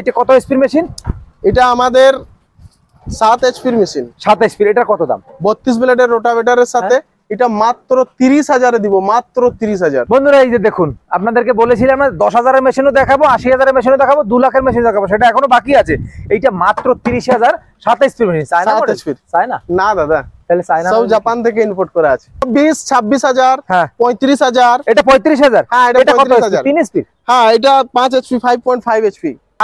এটা কত এসপির মেশিন এটা আমাদের সাত এসপির মেশিন সাত এসপির এটা কত দাম বত্রিশ ব্লেডের রোটাভেটারের সাথে হ্যাঁ। এটা মাত্র তিরিশ হাজারে দিব মাত্র তিরিশ হাজার বন্ধুরা এই যে দেখুন আপনাদেরকে বলেছিলাম দশ হাজারের মেশিনও দেখাবো আশি হাজারের মেশিনও দেখাবো দু লাখের মেশিন দেখাবো সেটা এখনো বাকি আছে এইটা মাত্র তিরিশ হাজার সাতাইশ ফিট মেশিন চাই না না দাদা জাপান থেকে ইম্পোর্ট করা আছে বিশ ছাব্বিশ হাজার হ্যাঁ। পঁয়ত্রিশ হাজার এটা পঁয়ত্রিশ হাজার হ্যাঁ এটা হ্যাঁ এটা পাঁচ ফাইভ পয়েন্ট ফাইভ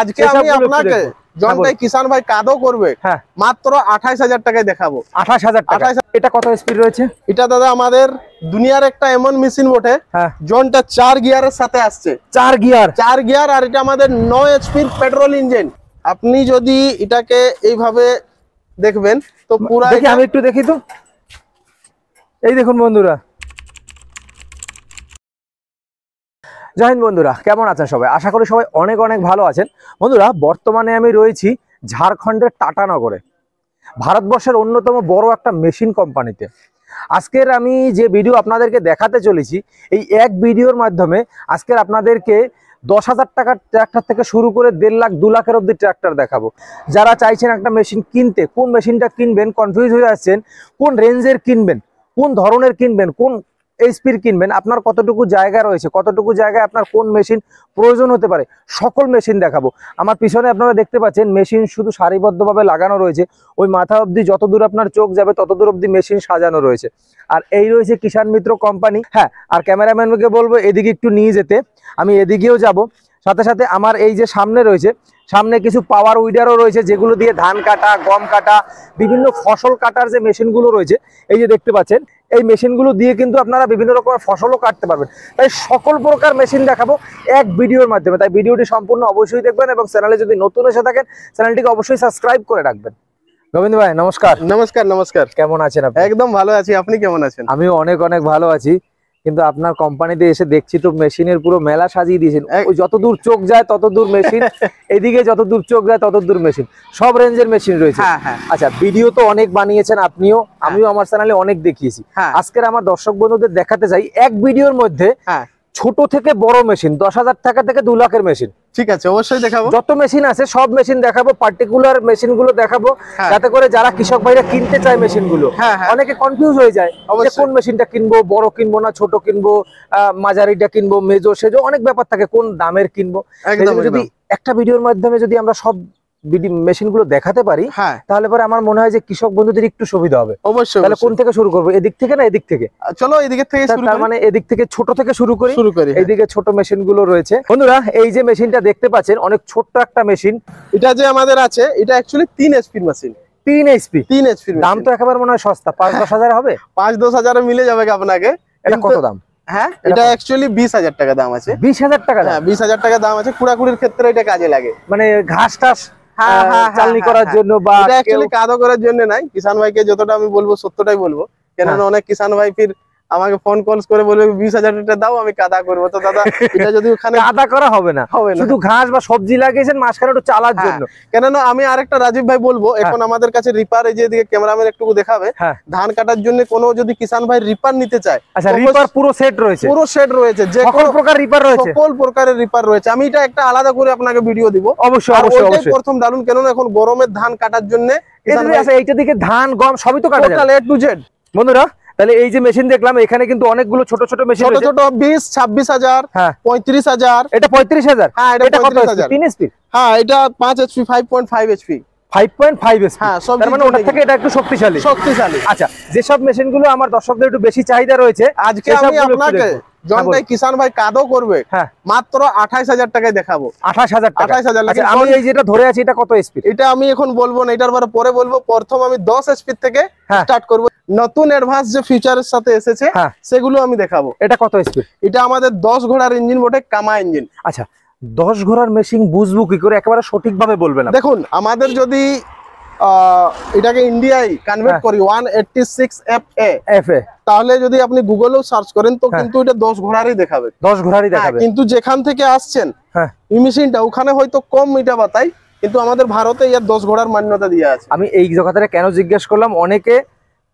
আজকে আমি আপনাকে জনটাই হ্যাঁ, কিষান ভাই কাদো করবে হ্যাঁ। মাত্র আঠাশ হাজার টাকায় দেখাবো আঠাশ হাজার এটা কত স্পিড রয়েছে এটা দাদা আমাদের দুনিয়ার একটা এমন মেশিন বটে জনটা হ্যাঁ। চার গিয়ারের সাথে আসছে চার গিয়ার চার গিয়ার আর এটা আমাদের নয় এইচপির পেট্রোল ইঞ্জিন আপনি যদি এটাকে এইভাবে দেখবেন তো পুরো আমি একটু দেখি তো এই দেখুন বন্ধুরা জাহিন বন্ধুরা কেমন আছেন সবাই আশা করি সবাই অনেক অনেক ভালো আছেন বন্ধুরা বর্তমানে আমি রয়েছি ঝাড়খণ্ডের টাটানগরে ভারতবর্ষের অন্যতম বড় একটা মেশিন কোম্পানিতে আজকের আমি যে ভিডিও আপনাদেরকে দেখাতে চলেছি এই এক ভিডিওর মাধ্যমে আজকের আপনাদেরকে দশ হাজার টাকার ট্র্যাক্টর থেকে শুরু করে দেড় লাখ দু লাখের অবধি ট্র্যাক্টর দেখাবো যারা চাইছেন একটা মেশিন কিনতে কোন মেশিনটা কিনবেন কনফিউজ হয়ে যাচ্ছেন কোন রেঞ্জের কিনবেন কোন ধরনের কিনবেন কোন এইচপির কিনবেন আপনার কতটুকু জায়গা রয়েছে কতটুকু জায়গায় আপনার কোন মেশিন প্রয়োজন হতে পারে সকল মেশিন দেখাবো আমার পিছনে আপনারা দেখতে পাচ্ছেন মেশিন শুধু সারিবদ্ধভাবে লাগানো রয়েছে ওই মাথা অবধি যতদূর আপনার চোখ যাবে ততদূর অবধি মেশিন সাজানো রয়েছে আর এই রয়েছে কিষাণ মিত্র কোম্পানি হ্যাঁ আর ক্যামেরাম্যানকে বলবো এদিকে একটু নিয়ে যেতে আমি এদিকেও যাব সাথে সাথে আমার এই যে সামনে রয়েছে সামনে কিছু পাওয়ার উইডারও রয়েছে যেগুলো দিয়ে ধান কাটা গম কাটা বিভিন্ন ফসল কাটার যে মেশিনগুলো রয়েছে এই যে দেখতে পাচ্ছেন এই মেশিনগুলো দিয়ে কিন্তু আপনারা বিভিন্ন রকমের ফসলও কাটতে পারবেন তাই সকল প্রকার মেশিন দেখাবো এক ভিডিওর মাধ্যমে তাই ভিডিওটি সম্পূর্ণ অবশ্যই দেখবেন এবং চ্যানেলে যদি নতুন এসে থাকেন চ্যানেলটিকে অবশ্যই সাবস্ক্রাইব করে রাখবেন গোবিন্দ ভাই নমস্কার নমস্কার নমস্কার কেমন আছেন একদম ভালো আছি আপনি কেমন আছেন আমিও অনেক অনেক ভালো আছি কিন্তু আপনার কোম্পানিতে এসে দেখছি তো মেশিনের পুরো মেলা সাজিয়ে দিয়েছেন যত দূর চোখ যায় তত দূর মেশিন এদিকে যত দূর চোখ যায় তত দূর মেশিন সব রেঞ্জের মেশিন রয়েছে হ্যাঁ, হ্যাঁ। আচ্ছা ভিডিও তো অনেক বানিয়েছেন আপনিও হ্যাঁ। আমিও আমার চ্যানেলে অনেক দেখিয়েছি আজকের আমার দর্শক বন্ধুদের দেখাতে চাই এক ভিডিওর মধ্যে ছোট থেকে বড় মেশিন দশ হাজার টাকা থেকে দু লাখের মেশিন ঠিক আছে অবশ্যই দেখাবো যত মেশিন আছে সব মেশিন দেখাবো পার্টিকুলার মেশিন গুলো দেখাবো হ্যাঁ। যাতে করে যারা কৃষক ভাইরা কিনতে চায় মেশিন গুলো হ্যাঁ, হ্যাঁ। অনেকে কনফিউজ হয়ে যায় যে কোন মেশিনটা কিনবো বড় কিনবো না ছোট কিনবো মাঝারিটা কিনবো মেজো সেজো অনেক ব্যাপার থাকে কোন দামের কিনবো যদি একটা ভিডিওর মাধ্যমে যদি আমরা সব বিডি মেশিনগুলো দেখাতে পারি হ্যাঁ। তাহলে পরে আমার মনে হয় যে কৃষক বন্ধুদের একটু সুবিধা হবে অবশ্যই তাহলে কোন থেকে শুরু করবো এদিক থেকে না এদিক থেকে চলো এদিকে থেকে তার মানে এদিক থেকে ছোট থেকে শুরু করি শুরু করি হ্যাঁ। এদিকে ছোট মেশিন গুলো রয়েছে বন্ধুরা এই যে মেশিনটা দেখতে পাচ্ছেন অনেক ছোট্ট একটা মেশিন এটা যে আমাদের আছে এটা অ্যাকচুয়ালি তিন এসপির মেশিন তিন এসপি তিন এসপি দাম তো একেবারে মনে হয় সস্তা পাঁচ হ্যাঁ। দশ হাজার হবে পাঁচ দশ হাজার মিলে যাবে আপনাকে এটা কত দাম হ্যাঁ এটা অ্যাকচুয়ালি বিশ হাজার টাকা দাম আছে বিশ হাজার টাকা হ্যাঁ বিশ হাজার টাকা দাম আছে কুড়াকুড়ির ক্ষেত্রে এটা কাজে লাগে মানে ঘাস টাস হ্যাঁ, হ্যাঁ, হ্যাঁ, চালনি করার জন্য বা কাদা করার জন্য নাই কিষান ভাইকে যতটা আমি বলবো সত্যটাই বলবো কেননা অনেক কিষান ভাই ফির আমাকে ফোন কলস করে বলবে বিশ হাজার লিটার দাও আমি কাদা করবো তো দাদা এটা যদি ওখানে কাদা করা হবে না হবে না শুধু ঘাস বা সবজি লাগিয়েছেন মাঝখানে একটু চালার হ্যাঁ। জন্য কেননা আমি আরেকটা রাজীব ভাই বলবো হ্যাঁ। এখন আমাদের কাছে রিপার এই যেদিকে ক্যামেরাম্যান একটু দেখাবে হ্যাঁ। ধান কাটার জন্য কোনো যদি কিষান ভাই রিপার নিতে চায় আচ্ছা রিপার পুরো সেট রয়েছে পুরো সেট রয়েছে যে কোন প্রকার রিপার রয়েছে সকল প্রকারের রিপার রয়েছে আমি এটা একটা আলাদা করে আপনাকে ভিডিও দিব অবশ্যই অবশ্যই অবশ্যই প্রথম দারুন কেননা এখন গরমের ধান কাটার জন্য আচ্ছা, এইটা দিকে ধান গম সবই তো কাটা যায় টোটাল এ টু জেড বন্ধুরা তাহলে এই যে মেশিন দেখলাম এখানে কিন্তু অনেকগুলো ছোট ছোট মেশিন ছোট ছোট 20 হাজার হ্যাঁ হাজার এটা 35000 হ্যাঁ এটা 3 এসপি হ্যাঁ এটা 5 এইচপি 5.5 এইচপি 5.5 এসপি আজকে আপনাকে হ্যাঁ, ভাই করবে হ্যাঁ। মাত্র হাজার টাকায় দেখাবো আঠাশ হাজার হাজার আচ্ছা, আমি এই ধরে আছি এটা কত এসপি এটা আমি এখন বলবো না এটার পরে বলবো প্রথম আমি দশ এসপির থেকে স্টার্ট হ্যাঁ। করবো নতুন অ্যাডভান্স যে ফিচারের সাথে এসেছে হ্যাঁ। সেগুলো আমি দেখাবো এটা কত স্পিড এটা আমাদের দশ ঘোড়ার ইঞ্জিন বটে কামা ইঞ্জিন আচ্ছা দশ ঘোড়ার মেশিন বুঝবো কি করে একেবারে সঠিকভাবে বলবেন দেখুন আমাদের যদি এটাকে ইন্ডিয়ায় কনভার্ট করি one six F A F A তাহলে যদি আপনি গুগলেও সার্চ করেন তো হ্যাঁ। কিন্তু এটা দশ ঘোড়ারই দেখাবে দশ ঘোড়ারই হ্যাঁ, দেখাবে কিন্তু যেখান থেকে আসছেন এই মেশিনটা ওখানে হয়তো কম এটা বাতাই কিন্তু আমাদের ভারতে ইয়ার দশ ঘোড়ার মান্যতা দিয়ে আছে আমি এই কথাটা কেন জিজ্ঞেস করলাম অনেকে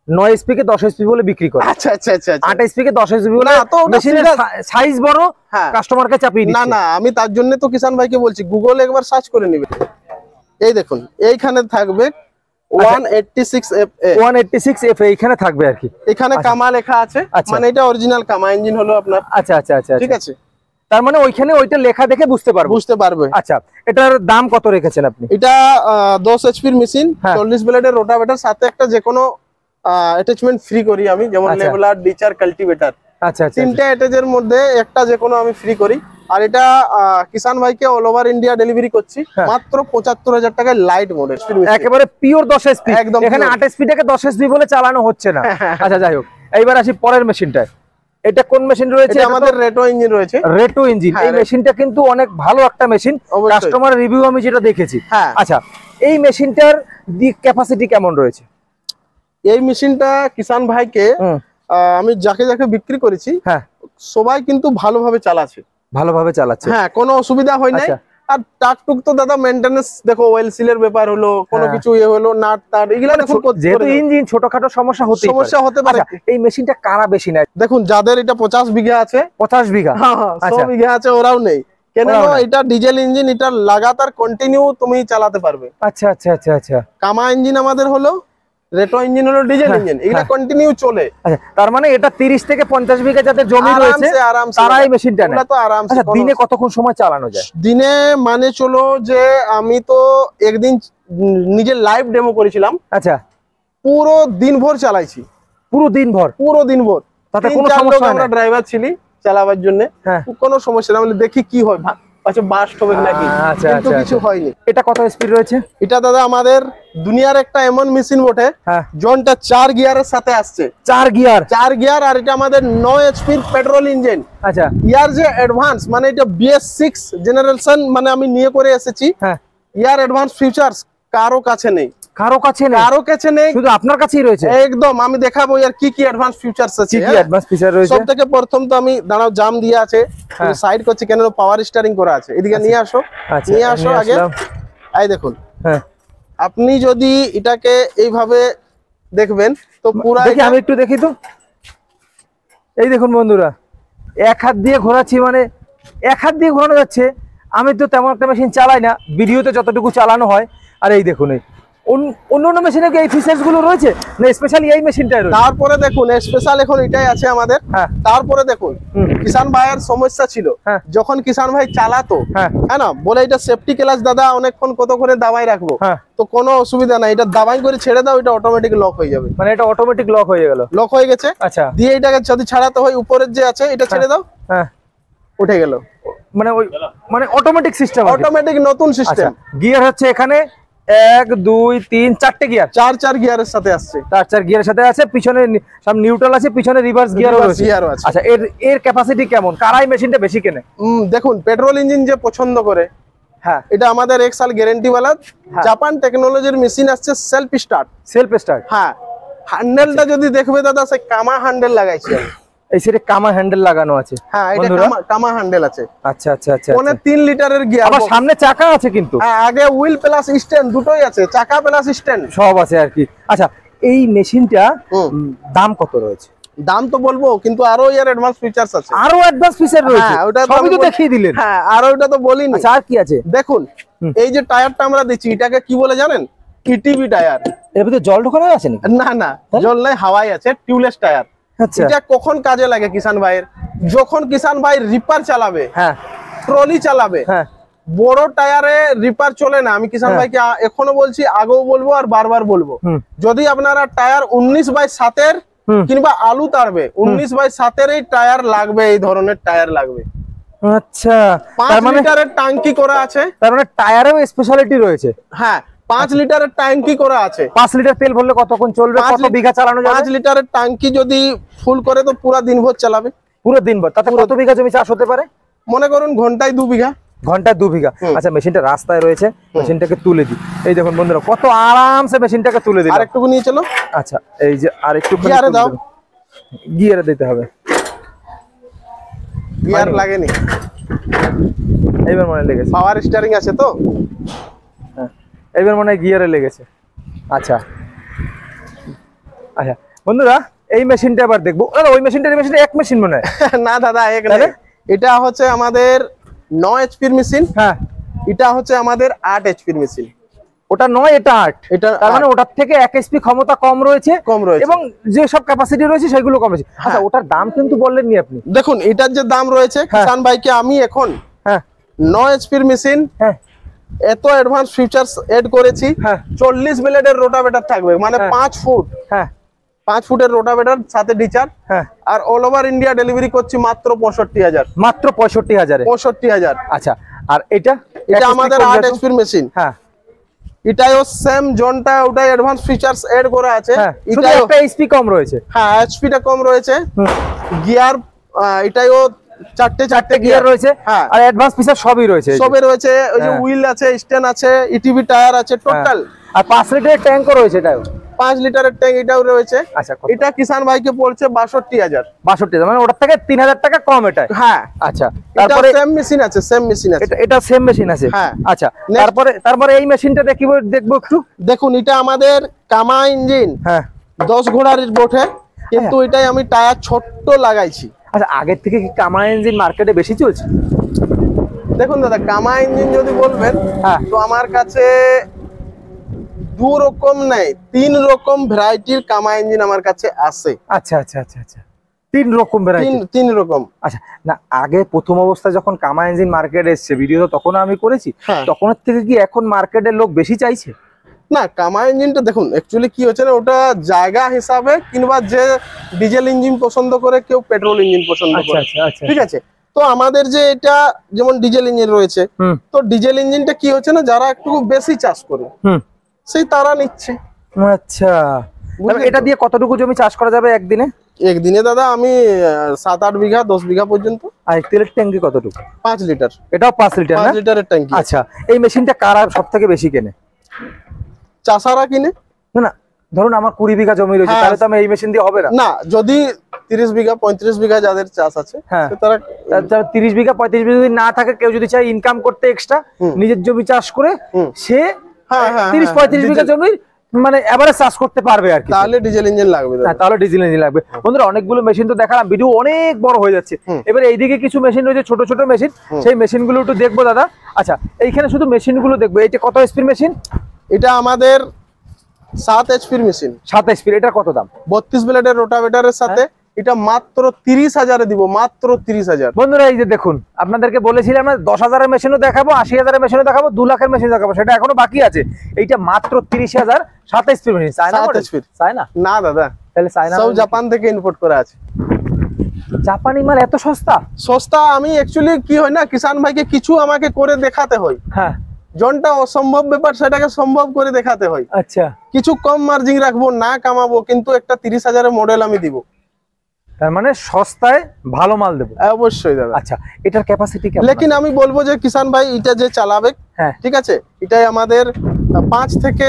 9 এসপি কে 10 এসপি বলে বিক্রি করে আচ্ছা আচ্ছা আচ্ছা 8 আচ্ছা। এসপি কে 10 এসপি বলে তো মেশিনের সাইজ বড় কাস্টমারকে হ্যাঁ। চাপিয়ে দিচ্ছে না না আমি তার জন্য তো কিষান ভাইকে বলছি গুগল একবার সার্চ করে নেবে এই দেখুন এইখানে থাকবে 186 FA 186 FA এখানে থাকবে আর কি এখানে আচ্ছা। কামা লেখা আছে আচ্ছা। মানে এটা অরিজিনাল কামা ইঞ্জিন হলো আপনার আচ্ছা আচ্ছা আচ্ছা ঠিক আছে তার মানে ওইখানে ওইটা লেখা দেখে বুঝতে পারবে বুঝতে পারবে আচ্ছা এটার দাম কত রেখেছেন আপনি এটা 10 এইচপি এর মেশিন 40 ব্লেডের রোটাভেটর সাথে একটা যে কোনো অ্যাটাচমেন্ট ফ্রি করি আমি যেমন আচ্ছা। লেভেলার ডিচার কাল্টিভেটার আচ্ছা, আচ্ছা তিনটা আচ্ছা। অ্যাটাচের মধ্যে একটা যে কোনো আমি ফ্রি করি আর এটা কিষান ভাইকে অল ওভার ইন্ডিয়া ডেলিভারি করছি হ্যাঁ। মাত্র পঁচাত্তর হাজার টাকায় লাইট মোড একেবারে পিওর দশ এসপি একদম এখানে আট এসপিটাকে দশ এসপি বলে চালানো হচ্ছে না আচ্ছা যাই হোক এইবার আসি পরের মেশিনটায় এটা কোন মেশিন রয়েছে আমাদের রেটো ইঞ্জিন রয়েছে রেটো ইঞ্জিন হ্যাঁ, এই মেশিনটা কিন্তু অনেক ভালো একটা মেশিন কাস্টমার রিভিউ আমি যেটা দেখেছি হ্যাঁ। আচ্ছা এই মেশিনটার ক্যাপাসিটি কেমন রয়েছে এই মেশিনটা কিষান ভাইকে আমি যাকে যাকে বিক্রি করেছি হ্যাঁ সবাই কিন্তু ভালোভাবে চালাচ্ছে ভালোভাবে চালাচ্ছে হ্যাঁ কোনো অসুবিধা হয় না আচ্ছা। তো দাদা দেখো সিলের ব্যাপার হলো হ্যাঁ। কিছু ইয়ে হলো নাট টাট এগুলো মানে ইঞ্জিন ছোটখাটো সমস্যা সমস্যা হতে পারে আচ্ছা, এই মেশিনটা কারা বেশি নেয় দেখুন যাদের এটা পঁচাশ বিঘা আছে পঁচাশ বিঘা হ্যাঁ, হ্যাঁ, আচ্ছা। বিঘা আছে ওরাও নেই কেন এটা ডিজেল ইঞ্জিন এটা লাগাতার কন্টিনিউ তুমি চালাতে পারবে আচ্ছা আচ্ছা আচ্ছা আচ্ছা কামা ইঞ্জিন আমাদের হলো ইঞ্জিন হ্যাঁ, কন্টিনিউ হ্যাঁ। চলে আচ্ছা, তার মানে এটা থেকে বিঘা আচ্ছা, দিনে কতক্ষণ সময় চালানো যায় দিনে মানে চলো যে আমি তো একদিন নিজের লাইভ ডেমো করেছিলাম আচ্ছা পুরো দিনভর চালাইছি পুরো দিনভর পুরো দিনভর তাতে হ্যাঁ। কোনো সমস্যা না ড্রাইভার ছিলি চালাবার জন্য কোনো সমস্যা না দেখি কি হয় আচ্ছা, আচ্ছা, আচ্ছা, দুনিয়ার একটা এমন মেশিন বটে জনটা হ্যাঁ। চার গিয়ারের সাথে আসছে চার গিয়ার চার গিয়ার আর এটা আমাদের ইঞ্জিন আচ্ছা ইয়ার যে অ্যাডভান্স মানে এটা বিএস সিক্স মানে আমি নিয়ে করে এসেছি হ্যাঁ। ইয়ার অ্যাডভান্স ফিউচার্স কারো কাছে নেই কারো কাছে নেই কারো কাছে নেই শুধু আপনার কাছেই রয়েছে একদম আমি দেখাবো আর কি কি অ্যাডভান্স ফিচারস আছে কি কি অ্যাডভান্স ফিচার রয়েছে সবথেকে প্রথম তো আমি দাঁড়াও জাম দিয়ে আছে সাইড হ্যাঁ। করছি কেন পাওয়ার স্টিয়ারিং করা আছে এদিকে আচ্ছা। আচ্ছা, নিয়ে আসো নিয়ে আসো আগে এই দেখুন হ্যাঁ আপনি যদি এটাকে এইভাবে দেখবেন তো পুরো দেখি আমি একটু দেখি তো এই দেখুন বন্ধুরা এক হাত দিয়ে ঘোরাচ্ছি মানে এক হাত দিয়ে ঘোরানো যাচ্ছে আমি তো তেমন একটা মেশিন চালাই না ভিডিওতে যতটুকু চালানো হয় আর এই দেখুন এই অন্য অন্য মেশিনে কি এই ফিচার্স রয়েছে না স্পেশালি এই মেশিনটাই রয়েছে তারপরে দেখুন স্পেশাল এখন এটাই আছে আমাদের হ্যাঁ। তারপরে দেখুন কিষান ভাইয়ের সমস্যা ছিল হ্যাঁ। যখন কিষান ভাই চালাতো হ্যাঁ।, হ্যাঁ না বলে এটা সেফটি ক্লাস দাদা অনেকক্ষণ কত করে দাবাই রাখবো তো কোনো অসুবিধা নাই এটা দাবাই করে ছেড়ে দাও এটা অটোমেটিক লক হয়ে যাবে মানে এটা অটোমেটিক লক হয়ে গেল লক হয়ে গেছে আচ্ছা দিয়ে এটাকে যদি ছাড়াতে হয় উপরের যে আছে এটা ছেড়ে দাও হ্যাঁ উঠে গেল মানে ওই মানে অটোমেটিক সিস্টেম অটোমেটিক নতুন সিস্টেম আচ্ছা। গিয়ার হচ্ছে এখানে এক দুই তিন চারটে গিয়ার চার চার গিয়ারের সাথে আসছে চার চার গিয়ারের সাথে আছে পিছনে সব নিউট্রাল আছে পিছনে রিভার্স গিয়ার আছে আচ্ছা এর এর ক্যাপাসিটি কেমন কারাই মেশিনটা বেশি কেনে দেখুন পেট্রোল ইঞ্জিন যে পছন্দ করে হ্যাঁ এটা আমাদের এক সাল গ্যারেন্টিওয়ালা হ্যাঁ। জাপান টেকনোলজির মেশিন আসছে সেলফ স্টার্ট সেলফ স্টার্ট হ্যাঁ হ্যান্ডেলটা যদি দেখবে দাদা সে কামা হ্যান্ডেল লাগাইছে কামা হ্যান্ডেল লাগানো আছে হ্যাঁ এটা কামা হ্যান্ডেল আছে আচ্ছা আচ্ছা, আচ্ছা, আচ্ছা। আবার সামনে চাকা আছে কিন্তু হ্যাঁ, আগে প্লাস দুটোই আছে চাকা প্লাস স্ট্যান্ড সব আছে আচ্ছা এই মেশিনটা দাম কত রয়েছে দাম তো বলবো কিন্তু আরো আছে আরো অ্যাডভান্স ফিচার হ্যাঁ ওটা দেখিয়ে দিলেন হ্যাঁ, আর তো বলিনি আচ্ছা, আর কি আছে দেখুন এই যে টায়ারটা আমরা দিচ্ছি এটাকে কি বলে জানেন টায়ার এর ভিতরে জল ঢোকানো আছে না না হ্যাঁ? জল নাই হাওয়াই আছে টিউবলেস টায়ার আচ্ছা। এটা কখন কাজে লাগে কিষান ভাইয়ের যখন কিষান ভাই রিপার চালাবে হ্যাঁ ট্রলি চালাবে হ্যাঁ বড় টায়ারে রিপার চলে না আমি কিষান হ্যাঁ। ভাইকে এখনো বলছি আগেও বলবো আর বারবার বলবো যদি আপনারা টায়ার উনিশ বাই সাতের কিংবা আলু তারবে উনিশ বাই সাতের এই টায়ার লাগবে এই ধরনের টায়ার লাগবে আচ্ছা পাঁচ মানে- টাঙ্কি করা আছে তার মানে টায়ারেও স্পেশালিটি রয়েছে হ্যাঁ পাঁচ আচ্ছা। লিটারের ট্যাঙ্কি করা আছে পাঁচ লিটার তেল ভরলে কতক্ষণ চলবে কত বিঘা চালানো পাঁচ 5 লিটারের ট্যাঙ্কি যদি ফুল করে তো পুরো দিনভর চালাবে পুরো দিনভর তাতে কত বিঘা জমি চাষ হতে পারে মনে করুন ঘন্টায় দু বিঘা ঘন্টায় দু বিঘা আচ্ছা মেশিনটা রাস্তায় রয়েছে মেশিনটাকে তুলে দিই এই দেখুন বন্ধুরা কত আরামসে মেশিনটাকে তুলে দিই আরেকটু নিয়ে চলো আচ্ছা এই যে আরেকটু গিয়ারে দাও গিয়ারে দিতে হবে গিয়ার লাগেনি এইবার মনে লেগেছে পাওয়ার স্টিয়ারিং আছে তো এবার মনে হয় গিয়ারে লেগেছে আচ্ছা আচ্ছা বন্ধুরা এই মেশিনটা আবার দেখবো ওই মেশিনটা মেশিন এক মেশিন মনে হয় না দাদা এটা হচ্ছে আমাদের নয় এইচপির মেশিন হ্যাঁ এটা হচ্ছে আমাদের আট এইচপির মেশিন ওটা নয় এটা আট এটা তার মানে ওটার থেকে এক এইচপি ক্ষমতা কম রয়েছে কম রয়েছে এবং যে সব ক্যাপাসিটি রয়েছে সেগুলো কম আছে আচ্ছা হ্যাঁ। ওটার দাম কিন্তু বললেননি আপনি দেখুন এটার যে দাম রয়েছে হ্যাঁ। কিষান ভাইকে আমি এখন হ্যাঁ নয় এইচপির মেশিন হ্যাঁ এত অ্যাডভান্স ফিচারস এড করেছি হ্যাঁ। চল্লিশ ব্লেডের রোটাভেটার থাকবে মানে হ্যাঁ। পাঁচ ফুট হ্যাঁ পাঁচ ফুটের রোটাভেটার সাথে ডিচার হ্যাঁ। আর অল ওভার ইন্ডিয়া ডেলিভারি করছি মাত্র পঁয়ষট্টি হাজার মাত্র পঁয়ষট্টি হাজার পঁয়ষট্টি হাজার আচ্ছা আর এটা এটা আমাদের আট এক্সপির মেশিন হ্যাঁ এটাও সেম জোনটা ওটাই অ্যাডভান্স ফিচার্স এড করা আছে কম রয়েছে হ্যাঁ এইচপিটা কম রয়েছে গিয়ার চারটে চারটে গিয়ার রয়েছে হ্যাঁ। আর অ্যাডভান্স পিসার সবই রয়েছে সবই রয়েছে ওই যে হুইল হ্যাঁ। আছে স্ট্যান্ড আছে ইটিভি e টায়ার আছে টোটাল হ্যাঁ। আর 5 লিটারের ট্যাঙ্কও রয়েছে এটাও 5 লিটারের ট্যাঙ্ক এটাও রয়েছে আচ্ছা এটা কিষান ভাইকে পড়ছে 62000 62000 মানে ওটার থেকে 3000 টাকা কম এটা হ্যাঁ আচ্ছা তারপরে সেম মেশিন আছে সেম মেশিন আছে এটা এটা সেম মেশিন আছে হ্যাঁ আচ্ছা তারপরে তারপরে এই মেশিনটা দেখিব দেখব একটু দেখুন এটা আমাদের কামা ইঞ্জিন হ্যাঁ 10 ঘোড়ার বোটে কিন্তু এটাই আমি টায়ার ছোট লাগাইছি আচ্ছা আগের থেকে কি কামা ইঞ্জিন মার্কেটে বেশি চলছে দেখুন দাদা কামা ইঞ্জিন যদি বলবেন হ্যাঁ তো আমার কাছে দু রকম নাই তিন রকম ভ্যারাইটির কামা ইঞ্জিন আমার কাছে আছে আচ্ছা আচ্ছা আচ্ছা আচ্ছা তিন রকম ভ্যারাইটি তিন রকম আচ্ছা না আগে প্রথম অবস্থা যখন কামা ইঞ্জিন মার্কেটে এসেছে ভিডিও তো তখন আমি করেছি হ্যাঁ। তখন থেকে কি এখন মার্কেটে লোক বেশি চাইছে না কামা ইঞ্জিনটা দেখুন অ্যাকচুয়ালি কি হচ্ছে না ওটা জায়গা হিসাবে কিংবা যে ডিজেল ইঞ্জিন পছন্দ করে কেউ পেট্রোল ইঞ্জিন পছন্দ আচ্ছা, করে আচ্ছা, আচ্ছা, ঠিক আছে তো আমাদের যে এটা যেমন ডিজেল ইঞ্জিন রয়েছে তো ডিজেল ইঞ্জিনটা কি হচ্ছে না যারা একটু বেশি চাষ করে সেই তারা নিচ্ছে আচ্ছা এটা দিয়ে কতটুকু জমি চাষ করা যাবে একদিনে একদিনে দাদা আমি সাত আট বিঘা দশ বিঘা পর্যন্ত তেলের ট্যাঙ্কি কতটুকু পাঁচ লিটার এটাও পাঁচ লিটার পাঁচ লিটারের ট্যাঙ্কি আচ্ছা এই মেশিনটা কারা সব থেকে বেশি কেনে চাষারা কিনে না ধরুন আমার কুড়ি বিঘা জমি রয়েছে হ্যাঁ। তাহলে তো আমি এই মেশিন দিয়ে হবে না না যদি তিরিশ বিঘা পঁয়ত্রিশ বিঘা যাদের চাষ আছে হ্যাঁ তারা তিরিশ বিঘা পঁয়ত্রিশ বিঘা যদি না থাকে কেউ যদি চায় ইনকাম করতে এক্সট্রা নিজের জমি চাষ করে সে হ্যাঁ, হ্যাঁ, তিরিশ পঁয়ত্রিশ বিঘা জমির মানে এবারে চাষ করতে পারবে আর কি তাহলে ডিজেল ইঞ্জিন লাগবে তাহলে ডিজেল ইঞ্জিন লাগবে বন্ধুরা অনেকগুলো মেশিন তো দেখালাম ভিডিও অনেক বড় হয়ে যাচ্ছে এবার এইদিকে কিছু মেশিন রয়েছে ছোট ছোট মেশিন সেই একটু দেখবো দাদা আচ্ছা এইখানে শুধু দেখবো এইটা কত স্পিড মেশিন এটা আমাদের সাত এইচপির মেশিন সাত এইচপির এটা কত দাম বত্রিশ ব্লেডের রোটাভেটারের সাথে হ্যাঁ। এটা মাত্র তিরিশ হাজারে দিব মাত্র তিরিশ হাজার বন্ধুরা এই যে দেখুন আপনাদেরকে বলেছিলাম আমরা দশ হাজারের মেশিনও দেখাবো আশি হাজারের মেশিনও দেখাবো দু লাখের মেশিন দেখাবো সেটা এখনো বাকি আছে এইটা মাত্র তিরিশ হাজার সাতাইশ ফিট মেশিন চাই না না দাদা তাহলে চায়না সব জাপান থেকে ইম্পোর্ট করা আছে জাপানি মাল এত সস্তা সস্তা আমি অ্যাকচুয়ালি কি হয় না কিষান ভাইকে কিছু আমাকে করে দেখাতে হয় হ্যাঁ জনটা অসম্ভব ব্যাপার সেটাকে সম্ভব করে দেখাতে হয় আচ্ছা কিছু কম মার্জিন রাখবো না কামাবো কিন্তু একটা তিরিশ হাজারের মডেল আমি দিব মানে সস্তায় ভালো মাল দেবো হ্যাঁ, অবশ্যই দাদা আচ্ছা এটার ক্যাপাসিটি লেকিন আমি বলবো যে কিষান ভাই এটা যে চালাবে হ্যাঁ ঠিক আছে এটাই আমাদের পাঁচ থেকে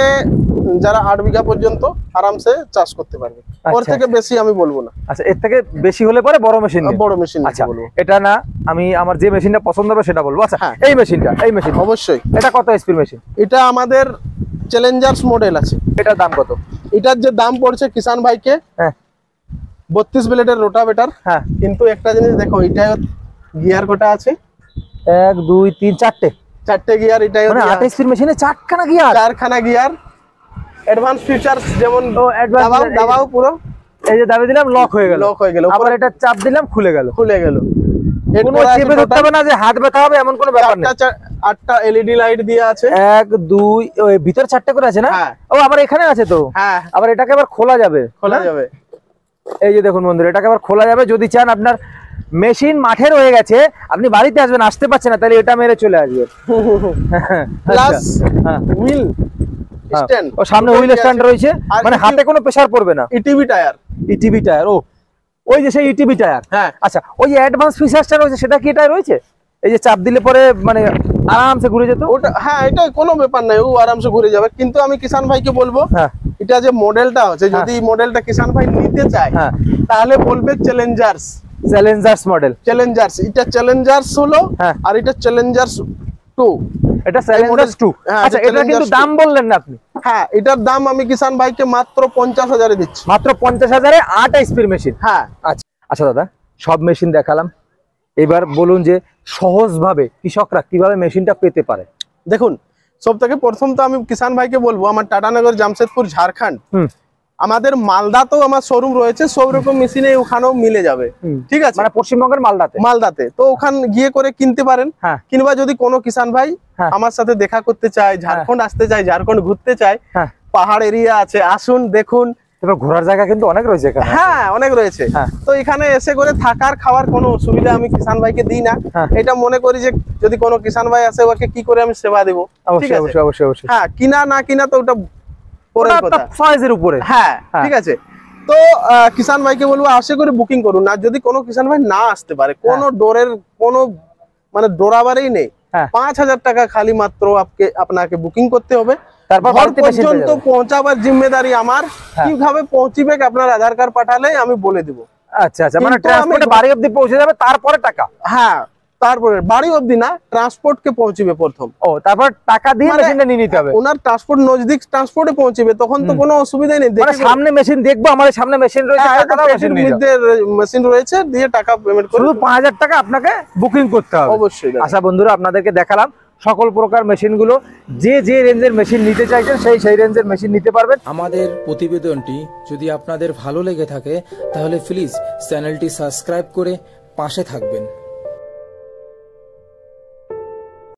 যারা আট বিঘা পর্যন্ত আরামসে চাষ করতে পারবে আচ্ছা, ওর থেকে আচ্ছা। বেশি আমি বলবো না আচ্ছা এর থেকে বেশি হলে পরে বড় মেশিন বড় মেশিন আচ্ছা এটা না আমি আমার যে মেশিনটা পছন্দ হবে সেটা বলবো আচ্ছা হ্যাঁ। এই মেশিনটা এই মেশিন অবশ্যই এটা কত স্পিড মেশিন এটা আমাদের চ্যালেঞ্জার্স মডেল আছে এটার দাম কত এটার যে দাম পড়ছে কিষান ভাইকে হ্যাঁ বত্রিশ ব্লেডের বেটার হ্যাঁ কিন্তু একটা জিনিস দেখো এটা গিয়ার কটা আছে এক দুই তিন চারটে চারটে গিয়ার এটাই মানে আঠাইশ আট মেশিনে চারখানা গিয়ার চারখানা গিয়ার অ্যাডভান্স ফিচারস যেমন দাবাও দাবাও পুরো এই যে দাবি দিলাম লক হয়ে গেল লক হয়ে গেল আবার এটা চাপ দিলাম খুলে গেল খুলে গেল কোনো হবে না যে ব্যথা হবে এমন কোনো লাইট আছে এক দুই ভিতর চারটে করে আছে না হ্যাঁ। আবার এখানে আছে তো হ্যাঁ। আবার এটাকে আবার খোলা যাবে খোলা হ্যাঁ? যাবে এই যে দেখুন বন্ধুরা এটাকে আবার খোলা যাবে যদি চান আপনার মেশিন মাঠে রয়ে গেছে আপনি বাড়িতে আসবেন আসতে পারছেন না তাহলে এটা মেরে চলে আসবে প্লাস আচ্ছা, স্ট্যান্ড হ্যাঁ। ও সামনে হুইল স্ট্যান্ড রয়েছে মানে হাতে কোনো প্রেসার পড়বে না ইটিভি টায়ার ইটিভি টায়ার ও ওই যে সেই ইটিভি টায়ার হ্যাঁ আচ্ছা ওই যে অ্যাডভান্স ফিচার্সটা রয়েছে সেটা কি এটা রয়েছে এই যে চাপ দিলে পরে মানে আরামসে ঘুরে যেত ওটা হ্যাঁ এটা কোনো ব্যাপার নাই ও আরামসে ঘুরে যাবে কিন্তু আমি কিষান ভাইকে বলবো হ্যাঁ এটা যে মডেলটা আছে হ্যাঁ। যদি মডেলটা কিষান ভাই নিতে চায় হ্যাঁ। তাহলে বলবে চ্যালেঞ্জার্স চ্যালেঞ্জার্স মডেল চ্যালেঞ্জার্স এটা চ্যালেঞ্জার্স হলো হ্যাঁ। আর এটা চ্যালেঞ্জার্স টু এটা চ্যালেঞ্জার্স টু আচ্ছা এটা কিন্তু দাম বললেন না আপনি হ্যাঁ এটার দাম আমি কিষান ভাইকে মাত্র পঞ্চাশ হাজারে দিচ্ছি মাত্র পঞ্চাশ হাজারে আট স্পিড মেশিন হ্যাঁ আচ্ছা আচ্ছা দাদা সব মেশিন দেখালাম এবার বলুন যে সহজভাবে কৃষকরা কিভাবে মেশিনটা পেতে পারে দেখুন সব থেকে প্রথম তো আমি কিষান ভাইকে বলবো আমার টাটানগর জামশেদপুর ঝাড়খন্ড আমাদের মালদা তো আমার শোরুম রয়েছে সব রকম মেশিনে ওখানেও মিলে যাবে ঠিক আছে মানে পশ্চিমবঙ্গের মালদাতে মালদাতে তো ওখান গিয়ে করে কিনতে পারেন হ্যাঁ। কিংবা যদি কোনো কিষান ভাই হ্যাঁ। আমার সাথে দেখা করতে চায় ঝাড়খন্ড হ্যাঁ। আসতে চায় ঝাড়খন্ড ঘুরতে চায় পাহাড় এরিয়া আছে আসুন দেখুন তারপর ঘোরার জায়গা কিন্তু অনেক রয়েছে হ্যাঁ অনেক রয়েছে হ্যাঁ। তো এখানে এসে করে থাকার খাওয়ার কোনো সুবিধা আমি কিষান ভাইকে দিই না হ্যাঁ। এটা মনে করি যে যদি কোনো কিষান ভাই আসে ওকে কি করে আমি সেবা দেবো অবশ্যই অবশ্যই অবশ্যই অবশ্যই হ্যাঁ কিনা না কিনা তো ওটা সাইজের উপরে হ্যাঁ, হ্যাঁ ঠিক আছে তো কিষান ভাইকে বলবো আশা করে বুকিং করুন না যদি কোনো কিষান ভাই না আসতে পারে কোনো ডোরের কোনো মানে ডোরাবারেই নেই পাঁচ হাজার টাকা খালি মাত্র আপনাকে আপনাকে বুকিং করতে হবে পৌঁছাবার জিম্মেদারি আমার হ্যাঁ। কিভাবে পৌঁছিবে আপনার আধার কার্ড পাঠালে আমি বলে দিব আচ্ছা, আচ্ছা, মানে হ্যাঁ, টাকা দিয়ে মানে নিতে হবে ওনার ট্রান্সপোর্ট নজদিক ট্রান্সপোর্টে তখন তো কোনো অসুবিধাই নেই মানে সামনে মেশিন দেখবো আমার সামনে মেশিন রয়েছে মেশিন হ্যাঁ, রয়েছে দিয়ে টাকা পেমেন্ট করুন পাঁচ টাকা আপনাকে বুকিং করতে হবে অবশ্যই আশা আচ্ছা, বন্ধুরা আপনাদেরকে দেখালাম সকল প্রকার মেশিনগুলো যে যে রেঞ্জের মেশিন নিতে চাইছেন সেই সেই রেঞ্জের মেশিন নিতে পারবেন আমাদের প্রতিবেদনটি যদি আপনাদের ভালো লেগে থাকে তাহলে প্লিজ চ্যানেলটি সাবস্ক্রাইব করে পাশে থাকবেন